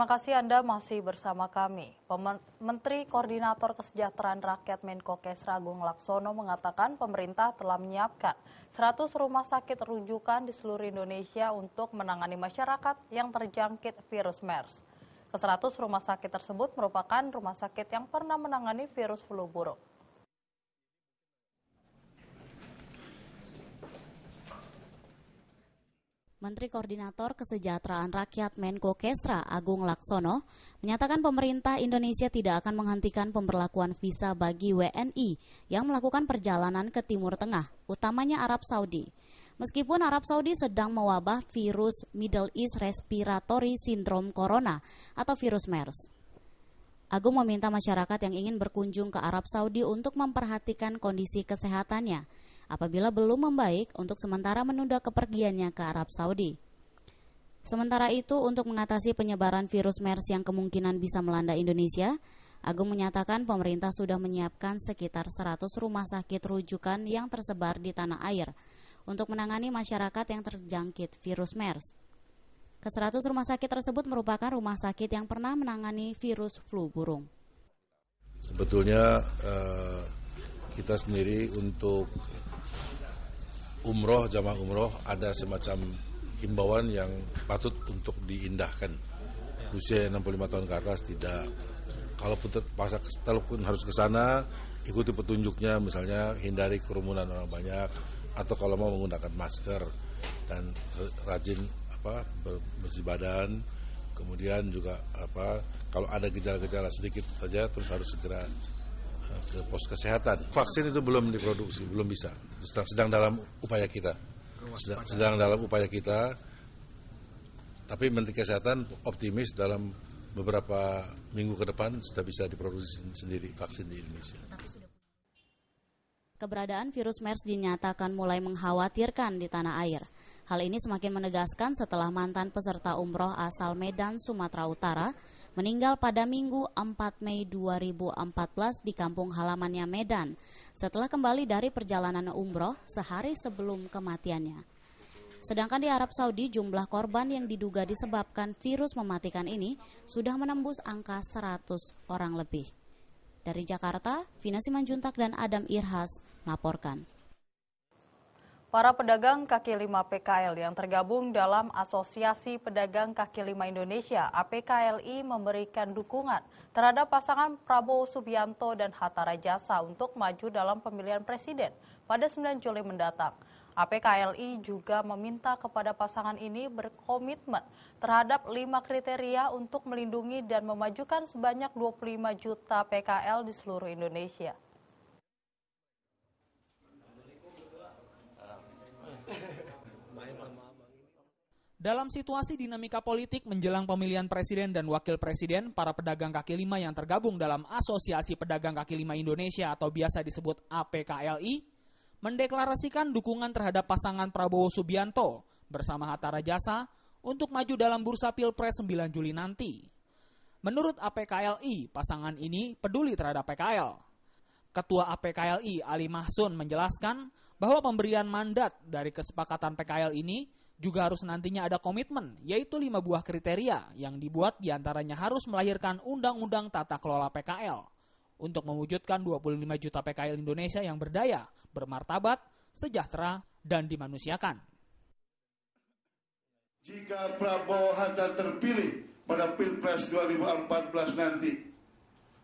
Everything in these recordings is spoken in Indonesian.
Terima kasih Anda masih bersama kami. Menteri Koordinator Kesejahteraan Rakyat Menko Kesra Agung Laksono mengatakan pemerintah telah menyiapkan 100 rumah sakit rujukan di seluruh Indonesia untuk menangani masyarakat yang terjangkit virus MERS. Ke-100 rumah sakit tersebut merupakan rumah sakit yang pernah menangani virus flu burung. Menteri Koordinator Kesejahteraan Rakyat Menko Kesra Agung Laksono menyatakan pemerintah Indonesia tidak akan menghentikan pemberlakuan visa bagi WNI yang melakukan perjalanan ke Timur Tengah, utamanya Arab Saudi. Meskipun Arab Saudi sedang mewabah virus Middle East Respiratory Syndrome Corona atau virus MERS. Agung meminta masyarakat yang ingin berkunjung ke Arab Saudi untuk memperhatikan kondisi kesehatannya apabila belum membaik untuk sementara menunda kepergiannya ke Arab Saudi. Sementara itu, untuk mengatasi penyebaran virus MERS yang kemungkinan bisa melanda Indonesia, Agung menyatakan pemerintah sudah menyiapkan sekitar 100 rumah sakit rujukan yang tersebar di tanah air untuk menangani masyarakat yang terjangkit virus MERS. Ke-100 rumah sakit tersebut merupakan rumah sakit yang pernah menangani virus flu burung. Sebetulnya eh, kita sendiri untuk umroh jamaah umroh ada semacam himbauan yang patut untuk diindahkan usia 65 tahun ke atas tidak kalaupun terpaksa kalaupun harus ke sana ikuti petunjuknya misalnya hindari kerumunan orang banyak atau kalau mau menggunakan masker dan rajin apa bersih badan kemudian juga apa kalau ada gejala-gejala sedikit saja terus harus segera ke pos kesehatan. Vaksin itu belum diproduksi, belum bisa. Sedang, sedang dalam upaya kita. Sedang, sedang dalam upaya kita. Tapi Menteri Kesehatan optimis dalam beberapa minggu ke depan sudah bisa diproduksi sendiri vaksin di Indonesia. Keberadaan virus MERS dinyatakan mulai mengkhawatirkan di tanah air. Hal ini semakin menegaskan setelah mantan peserta umroh asal Medan, Sumatera Utara, meninggal pada Minggu 4 Mei 2014 di kampung halamannya Medan setelah kembali dari perjalanan umroh sehari sebelum kematiannya. Sedangkan di Arab Saudi jumlah korban yang diduga disebabkan virus mematikan ini sudah menembus angka 100 orang lebih. Dari Jakarta, Vina Simanjuntak dan Adam Irhas melaporkan. Para pedagang kaki lima PKL yang tergabung dalam Asosiasi Pedagang Kaki Lima Indonesia (APKLI) memberikan dukungan terhadap pasangan Prabowo Subianto dan Hatta Rajasa untuk maju dalam pemilihan presiden pada 9 Juli mendatang. APKLI juga meminta kepada pasangan ini berkomitmen terhadap lima kriteria untuk melindungi dan memajukan sebanyak 25 juta PKL di seluruh Indonesia. Dalam situasi dinamika politik menjelang pemilihan presiden dan wakil presiden, para pedagang kaki lima yang tergabung dalam Asosiasi Pedagang Kaki Lima Indonesia atau biasa disebut APKLI, mendeklarasikan dukungan terhadap pasangan Prabowo Subianto bersama Hatta Rajasa untuk maju dalam bursa Pilpres 9 Juli nanti. Menurut APKLI, pasangan ini peduli terhadap PKL. Ketua APKLI Ali Mahsun menjelaskan bahwa pemberian mandat dari kesepakatan PKL ini juga harus nantinya ada komitmen, yaitu lima buah kriteria yang dibuat diantaranya harus melahirkan Undang-Undang Tata Kelola PKL untuk mewujudkan 25 juta PKL Indonesia yang berdaya, bermartabat, sejahtera, dan dimanusiakan. Jika Prabowo Hatta terpilih pada Pilpres 2014 nanti,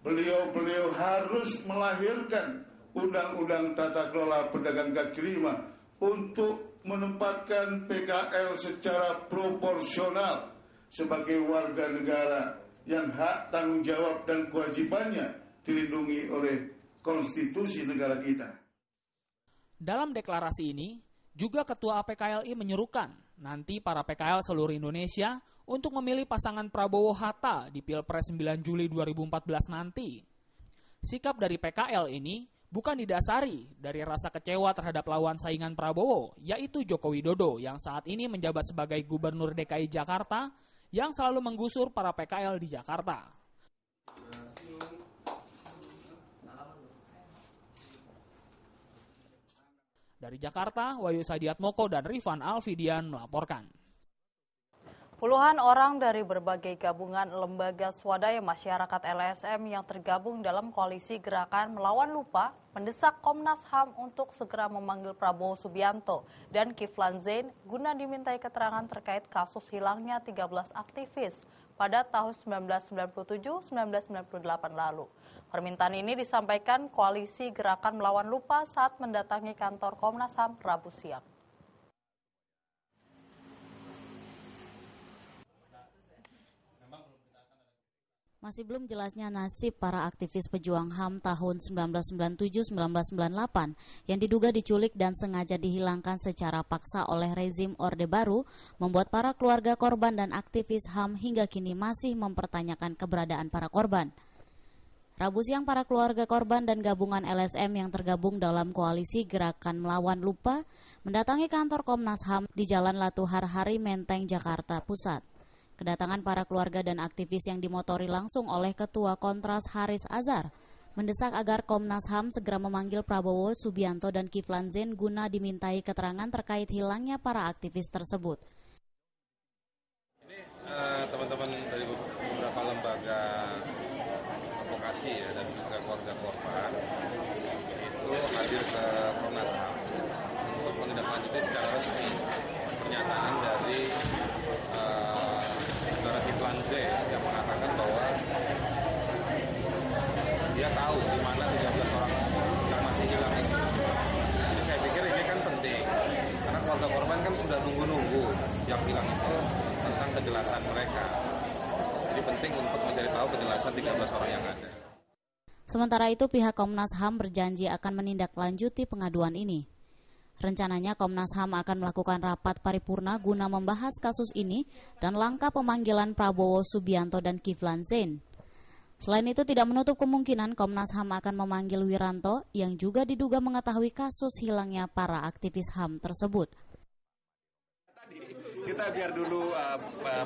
beliau-beliau harus melahirkan Undang-Undang Tata Kelola Pedagang Kaki Lima untuk menempatkan PKL secara proporsional sebagai warga negara yang hak tanggung jawab dan kewajibannya dilindungi oleh konstitusi negara kita. Dalam deklarasi ini, juga Ketua APKLI menyerukan nanti para PKL seluruh Indonesia untuk memilih pasangan Prabowo-Hatta di Pilpres 9 Juli 2014 nanti. Sikap dari PKL ini bukan didasari dari rasa kecewa terhadap lawan saingan Prabowo, yaitu Joko Widodo yang saat ini menjabat sebagai Gubernur DKI Jakarta yang selalu menggusur para PKL di Jakarta. Dari Jakarta, Wayu Moko dan Rifan Alfidian melaporkan. Puluhan orang dari berbagai gabungan lembaga swadaya masyarakat LSM yang tergabung dalam koalisi gerakan melawan lupa mendesak Komnas HAM untuk segera memanggil Prabowo Subianto dan Kiflan Zain guna dimintai keterangan terkait kasus hilangnya 13 aktivis pada tahun 1997-1998 lalu. Permintaan ini disampaikan koalisi gerakan melawan lupa saat mendatangi kantor Komnas HAM Rabu siang. Masih belum jelasnya nasib para aktivis pejuang HAM tahun 1997-1998 yang diduga diculik dan sengaja dihilangkan secara paksa oleh rezim Orde Baru membuat para keluarga korban dan aktivis HAM hingga kini masih mempertanyakan keberadaan para korban. Rabu siang para keluarga korban dan gabungan LSM yang tergabung dalam koalisi Gerakan Melawan Lupa mendatangi kantor Komnas HAM di Jalan Latuhar Hari Menteng, Jakarta Pusat. Kedatangan para keluarga dan aktivis yang dimotori langsung oleh Ketua Kontras Haris Azhar mendesak agar Komnas HAM segera memanggil Prabowo, Subianto, dan Kiflan Zain guna dimintai keterangan terkait hilangnya para aktivis tersebut. Ini eh, teman-teman uh, dari beberapa lembaga advokasi ya, dan juga keluarga korban itu hadir ke Komnas HAM untuk menindaklanjuti secara resmi pernyataan dari di mana 13 orang yang masih hilang itu. Jadi saya pikir ini kan penting karena keluarga korban kan sudah nunggu-nunggu yang hilang itu tentang kejelasan mereka. Jadi penting untuk mencari tahu kejelasan 13 orang yang ada. Sementara itu pihak Komnas HAM berjanji akan menindaklanjuti pengaduan ini. Rencananya Komnas HAM akan melakukan rapat paripurna guna membahas kasus ini dan langkah pemanggilan Prabowo Subianto dan Kiflan Zain. Selain itu tidak menutup kemungkinan Komnas HAM akan memanggil Wiranto yang juga diduga mengetahui kasus hilangnya para aktivis HAM tersebut kita biar dulu uh,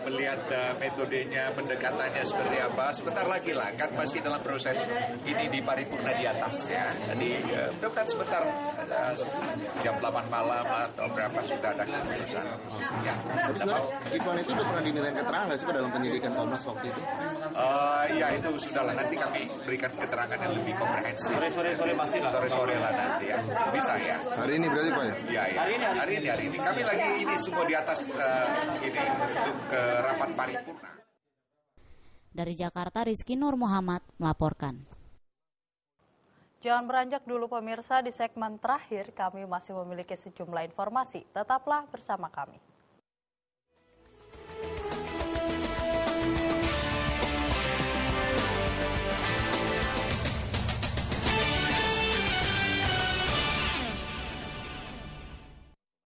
melihat uh, metodenya, pendekatannya seperti apa. Sebentar lagi lah, kan masih dalam proses ini di paripurna di atas ya. Jadi uh, kan sebentar uh, jam 8 malam atau berapa sudah ada keputusan. Ya. Tapi itu sudah pernah diminta keterangan nggak sih dalam penyidikan Komnas waktu itu? Uh, ya itu sudah lah, nanti kami berikan keterangan yang lebih komprehensif. Sore-sore pasti lah. Sore-sore lah nanti ya, bisa ya. Hari ini berarti Pak ya? Ya, ya. Hari ini, hari, hari ini, hari ini. Kami lagi ini semua di atas uh, ini untuk ke rapat paripurna. Dari Jakarta, Rizky Nur Muhammad melaporkan. Jangan beranjak dulu pemirsa di segmen terakhir kami masih memiliki sejumlah informasi. Tetaplah bersama kami.